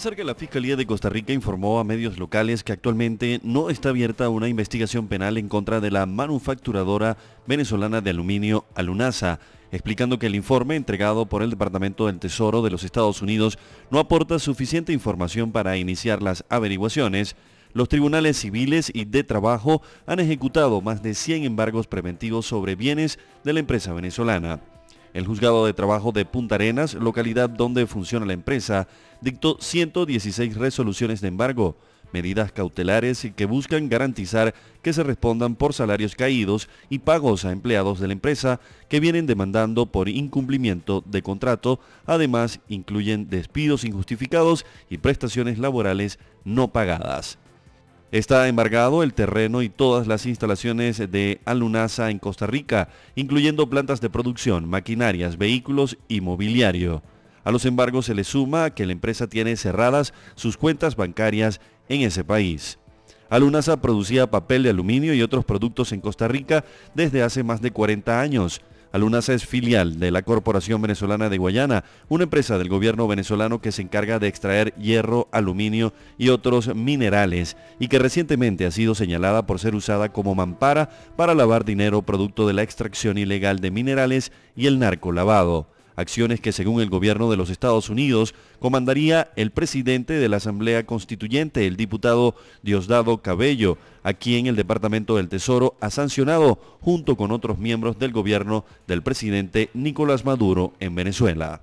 Acerca que la Fiscalía de Costa Rica informó a medios locales que actualmente no está abierta una investigación penal en contra de la manufacturadora venezolana de aluminio Alunasa, explicando que el informe entregado por el Departamento del Tesoro de los Estados Unidos no aporta suficiente información para iniciar las averiguaciones, los tribunales civiles y de trabajo han ejecutado más de 100 embargos preventivos sobre bienes de la empresa venezolana. El juzgado de trabajo de Punta Arenas, localidad donde funciona la empresa, dictó 116 resoluciones de embargo, medidas cautelares que buscan garantizar que se respondan por salarios caídos y pagos a empleados de la empresa que vienen demandando por incumplimiento de contrato. Además, incluyen despidos injustificados y prestaciones laborales no pagadas. Está embargado el terreno y todas las instalaciones de Alunasa en Costa Rica, incluyendo plantas de producción, maquinarias, vehículos y mobiliario. A los embargos se le suma que la empresa tiene cerradas sus cuentas bancarias en ese país. Alunasa producía papel de aluminio y otros productos en Costa Rica desde hace más de 40 años. Alunasa es filial de la Corporación Venezolana de Guayana, una empresa del gobierno venezolano que se encarga de extraer hierro, aluminio y otros minerales y que recientemente ha sido señalada por ser usada como mampara para lavar dinero producto de la extracción ilegal de minerales y el narco lavado acciones que según el gobierno de los Estados Unidos comandaría el presidente de la Asamblea Constituyente, el diputado Diosdado Cabello, a quien el Departamento del Tesoro ha sancionado junto con otros miembros del gobierno del presidente Nicolás Maduro en Venezuela.